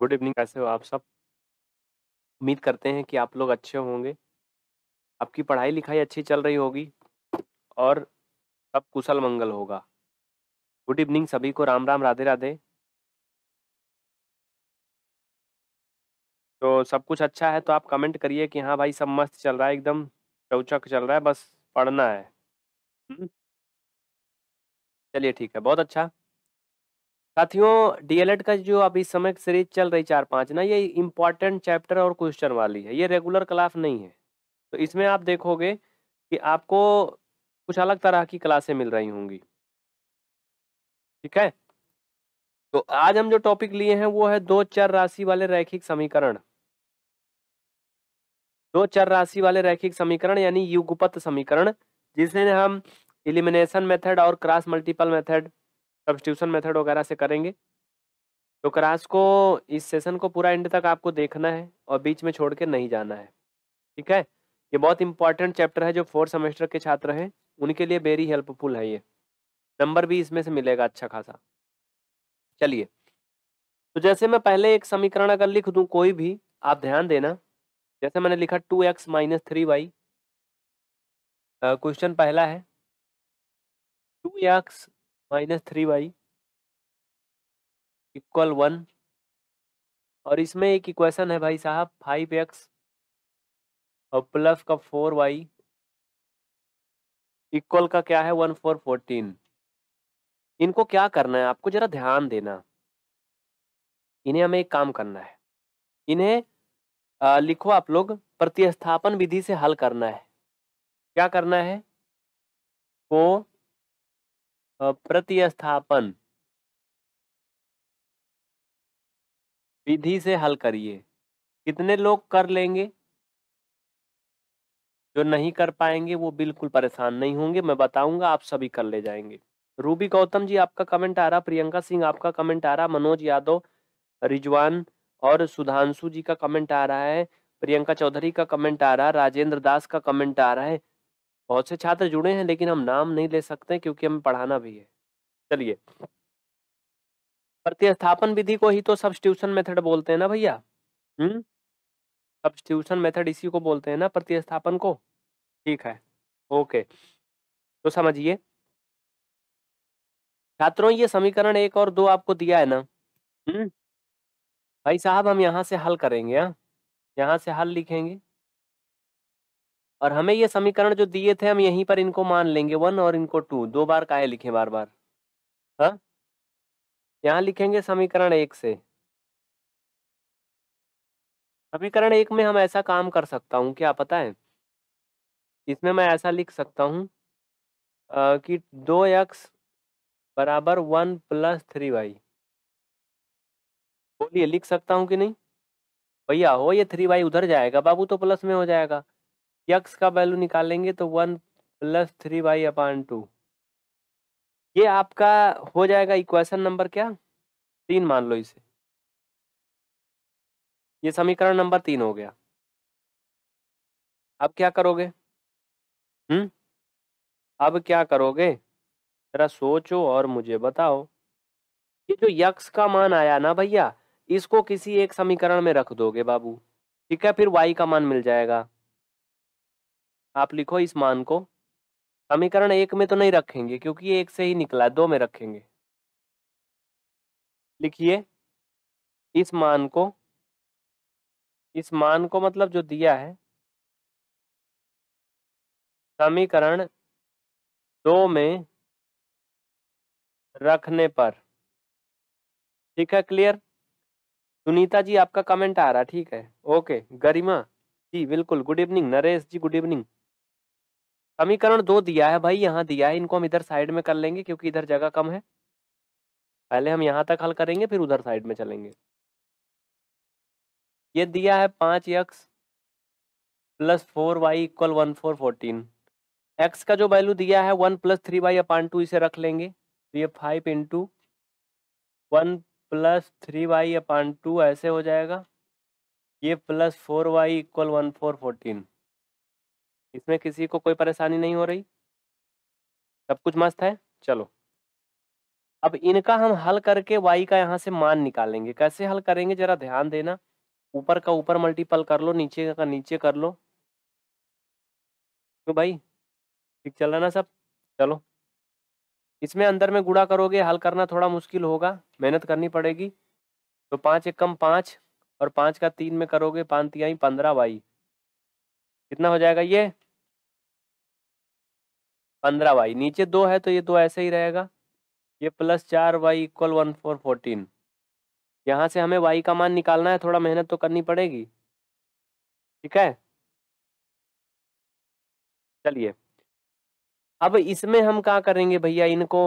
Good evening कैसे हो आप सब? उम्मीद करते हैं कि आप लोग अच्छे होंगे। आपकी पढ़ाई-लिखाई अच्छी चल रही होगी और सब कुशल-मंगल होगा। गुड इवनिंग सभी को राम-राम, राधे-राधे। तो सब कुछ अच्छा है तो आप कमेंट करिए कि हाँ भाई सब मस्त चल रहा है, एकदम चौचक चल रहा है, बस पढ़ना है। हम्म। चलिए ठीक है, बहुत अच्छा। साथियों डीएलएड का जो अभी समय सीरीज चल रही चार पांच ना ये इम्पोर्टेंट चैप्टर और क्वेश्चन वाली है ये रेगुलर क्लास नहीं है तो इसमें आप देखोगे कि आपको कुछ अलग तरह की क्लासें मिल रही होंगी ठीक है तो आज हम जो टॉपिक लिए हैं वो है दो चर राशि वाले रैखिक समीकरण दो चर राशि वाले रैखिक समीकरण यानी युगपत समीकरण जिसे हम इलिमिनेशन मेथड और cross multiple method substitution method वगैरह से करेंगे तो क्रास को इस सेशन को पूरा एंड तक आपको देखना है और बीच में छोड़ के नहीं जाना है ठीक है ये बहुत इंपॉर्टेंट चैप्टर है जो फोर्थ सेमेस्टर के छात्र हैं उनके लिए वेरी हेल्पफुल है ये नंबर भी इसमें से मिलेगा अच्छा खासा चलिए तो जैसे मैं पहले एक समीकरण अगर लिख दूँ कोई भी आप ध्यान देना जैसे मैंने लिखा two X minus three Y question पहला है two X minus three Y equal one और इसमें एक इक्वेशन है भाई साहब फाइव एक्स और प्लस का फोर वाई इक्वल का क्या है वन फोर फोर्टीन इनको क्या करना है आपको जरा ध्यान देना इन्हें हमें एक काम करना है इन्हें लिखो आप लोग प्रतिस्थापन विधि से हल करना है क्या करना है को प्रतिस्थापन विधि से हल करिए कितने लोग कर लेंगे जो नहीं कर पाएंगे वो बिल्कुल परेशान नहीं होंगे मैं बताऊंगा आप सभी कर ले जाएंगे रूबी गौतम जी आपका कमेंट आ रहा प्रियंका सिंह आपका कमेंट आ रहा मनोज यादव रिजवान और सुधांशु जी का कमेंट आ रहा है प्रियंका चौधरी का कमेंट आ रहा है राजेंद्र दास का कमेंट आ रहा है बहुत से छात्र जुड़े हैं लेकिन हम नाम नहीं ले सकते क्योंकि हमें पढ़ाना भी है चलिए प्रतिस्थापन विधि को ही तो सब्सटीट्यूशन मेथड बोलते हैं ना भैया हम्म सब्सटीट्यूशन मेथड इसी को बोलते हैं ना प्रतिस्थापन को ठीक है ओके तो समझिए छात्रों ये समीकरण एक और दो आपको दिया है ना हम्म भाई साहब हम यहाँ से हल करेंगे यहाँ यहाँ से हल लिखेंगे और हमें ये समीकरण जो दिए थे हम यहीं पर इनको मान लेंगे वन और इनको टू दो बार काहे लिखे बार बार हाँ यहाँ लिखेंगे समीकरण एक से समीकरण एक में हम ऐसा काम कर सकता हूँ क्या पता है इसमें मैं ऐसा लिख सकता हूँ कि दो एक्स बराबर वन प्लस थ्री वाई बोलिए लिख सकता हूँ कि नहीं भैया हो ये थ्री वाई उधर जाएगा बाबू तो प्लस में हो जाएगा यक्स का वैल्यू निकालेंगे तो one plus three by upon two ये आपका हो जाएगा इक्वेशन नंबर क्या तीन मान लो इसे ये समीकरण नंबर तीन हो गया अब क्या करोगे हम्म अब क्या करोगे जरा सोचो और मुझे बताओ ये जो यक्स का मान आया ना भैया इसको किसी एक समीकरण में रख दोगे बाबू ठीक है फिर वाई का मान मिल जाएगा आप लिखो इस मान को समीकरण एक में तो नहीं रखेंगे क्योंकि एक से ही निकला दो में रखेंगे लिखिए इस मान को इस मान को मतलब जो दिया है समीकरण दो में रखने पर ठीक है क्लियर सुनीता जी आपका कमेंट आ रहा ठीक है ओके गरिमा जी बिल्कुल good evening Naresh ji good evening समीकरण दो दिया है भाई यहाँ दिया है इनको हम इधर साइड में कर लेंगे क्योंकि इधर जगह कम है पहले हम यहाँ तक हल करेंगे फिर उधर साइड में चलेंगे ये दिया है पाँच X plus four Y equal one four fourteen X का जो वैल्यू दिया है one plus three Y upon two इसे रख लेंगे तो ये five into one plus three Y upon two ऐसे हो जाएगा ये plus four Y equal one four fourteen इसमें किसी को कोई परेशानी नहीं हो रही सब कुछ मस्त है चलो अब इनका हम हल करके y का यहाँ से मान निकालेंगे कैसे हल करेंगे जरा ध्यान देना ऊपर का ऊपर मल्टीपल कर लो नीचे का नीचे कर लो तो भाई ठीक चल रहा ना सब चलो इसमें अंदर में गुड़ा करोगे हल करना थोड़ा मुश्किल होगा मेहनत करनी पड़ेगी तो पाँच एक कम पाँच और पाँच का तीन में करोगे पाँच पंद्रह वाई कितना हो जाएगा ये पंद्रह वाई नीचे दो है तो ये दो ऐसे ही रहेगा ये प्लस चार Y equal one four fourteen यहाँ से हमें वाई का मान निकालना है थोड़ा मेहनत तो करनी पड़ेगी ठीक है चलिए अब इसमें हम क्या करेंगे भैया इनको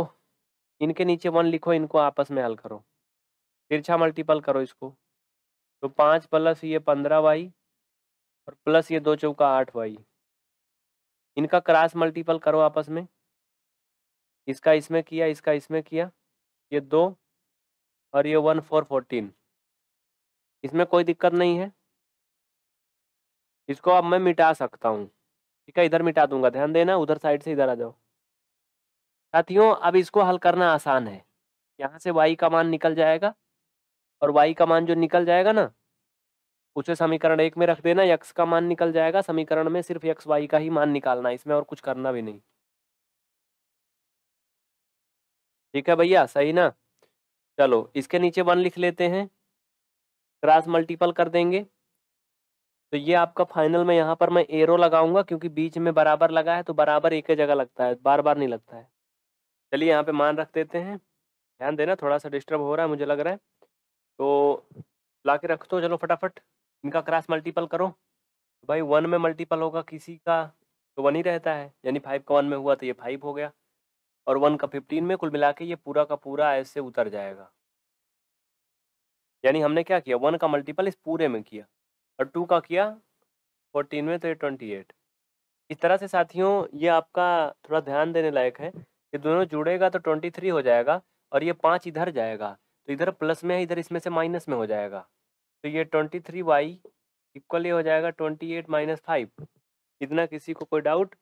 इनके नीचे वन लिखो इनको आपस में हल करो तिरछा मल्टीपल करो इसको तो पाँच प्लस ये पंद्रह वाई और प्लस ये दो चौका आठ वाई इनका क्रॉस मल्टीपल करो आपस में इसका इसमें किया इसका इसमें किया ये दो और ये वन फोर फोर्टीन इसमें कोई दिक्कत नहीं है इसको अब मैं मिटा सकता हूँ ठीक है इधर मिटा दूंगा ध्यान देना उधर साइड से इधर आ जाओ साथियों अब इसको हल करना आसान है यहाँ से वाई का मान निकल जाएगा और वाई का मान जो निकल जाएगा ना उसे समीकरण एक में रख देना यक्स का मान निकल जाएगा समीकरण में सिर्फ यक्स वाई का ही मान निकालना इसमें और कुछ करना भी नहीं ठीक है भैया सही ना चलो इसके नीचे वन लिख लेते हैं क्रॉस मल्टीपल कर देंगे तो ये आपका फाइनल में यहाँ पर मैं एरो लगाऊंगा क्योंकि बीच में बराबर लगा है तो बराबर एक ही जगह लगता है बार बार नहीं लगता है चलिए यहाँ पे मान रख देते हैं ध्यान देना थोड़ा सा डिस्टर्ब हो रहा है मुझे लग रहा है तो ला के रख दो चलो फटाफट इनका क्रॉस मल्टीपल करो तो भाई वन में मल्टीपल होगा किसी का तो वन ही रहता है यानी फाइव का वन में हुआ तो ये फाइव हो गया और वन का फिफ्टीन में कुल मिला के ये पूरा का पूरा ऐसे उतर जाएगा यानी हमने क्या किया वन का मल्टीपल इस पूरे में किया और टू का किया फोर्टीन में तो ये ट्वेंटी एट इस तरह से साथियों ये आपका थोड़ा ध्यान देने लायक है कि दोनों जुड़ेगा तो ट्वेंटी थ्री हो जाएगा और ये पाँच इधर जाएगा तो इधर प्लस में है इधर इसमें से माइनस में हो जाएगा तो ये ट्वेंटी थ्री वाई इक्वल ये हो जाएगा ट्वेंटी एट माइनस फाइव इतना किसी को कोई डाउट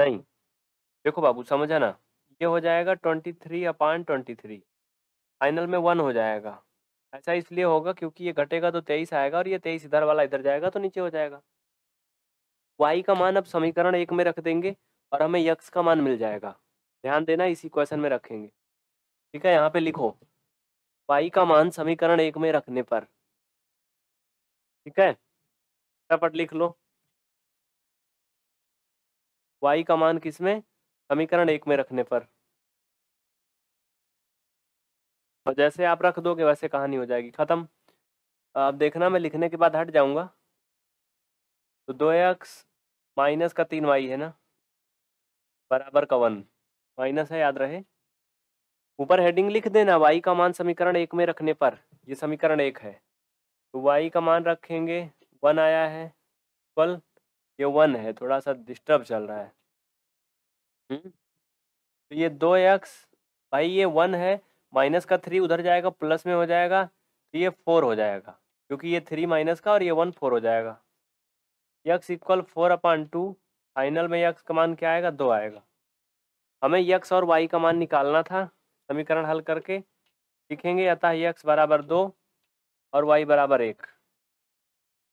नहीं देखो बाबू समझा ना ये हो जाएगा twenty three upon twenty three final में वन हो जाएगा ऐसा इसलिए होगा क्योंकि ये घटेगा तो तेईस आएगा और ये तेईस इधर वाला इधर जाएगा तो नीचे हो जाएगा वाई का मान अब समीकरण एक में रख देंगे और हमें यक्स का मान मिल जाएगा ध्यान देना इसी क्वेश्चन में रखेंगे ठीक है यहाँ पे लिखो वाई का मान समीकरण एक में रखने पर ठीक है फटाफट लिख लो वाई का मान किसमें समीकरण एक में रखने पर और जैसे आप रख दोगे वैसे कहानी हो जाएगी खत्म आप देखना मैं लिखने के बाद हट जाऊंगा तो दो एक्स माइनस का तीन वाई है ना बराबर का वन माइनस है याद रहे ऊपर हेडिंग लिख देना वाई का मान समीकरण एक में रखने पर ये समीकरण एक है तो वाई का मान रखेंगे वन आया है इक्वल ये वन है थोड़ा सा डिस्टर्ब चल रहा है हुँ? हम्म, तो ये दो एक्स भाई ये वन है माइनस का थ्री उधर जाएगा प्लस में हो जाएगा तो ये फोर हो जाएगा क्योंकि ये थ्री माइनस का और ये वन फोर हो जाएगा X equal four upon two final में यक्स का मान क्या आएगा दो आएगा हमें यक्स और वाई का मान निकालना था समीकरण हल करके लिखेंगे अतः यक्स बराबर दो और वाई बराबर एक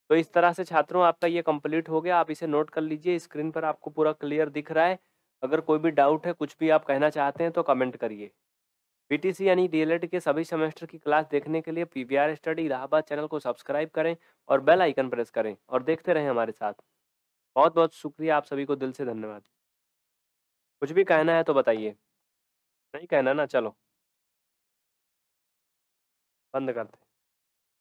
तो इस तरह से छात्रों आपका ये कंप्लीट हो गया आप इसे नोट कर लीजिए स्क्रीन पर आपको पूरा क्लियर दिख रहा है अगर कोई भी डाउट है कुछ भी आप कहना चाहते हैं तो कमेंट करिए बीटीसी यानी डीएलएड के सभी सेमेस्टर की क्लास देखने के लिए पीवीआर स्टडी इलाहाबाद चैनल को सब्सक्राइब करें और बेल आइकन प्रेस करें और देखते रहें हमारे साथ बहुत बहुत शुक्रिया आप सभी को दिल से धन्यवाद कुछ भी कहना है तो बताइए नहीं कहना ना चलो बंद करते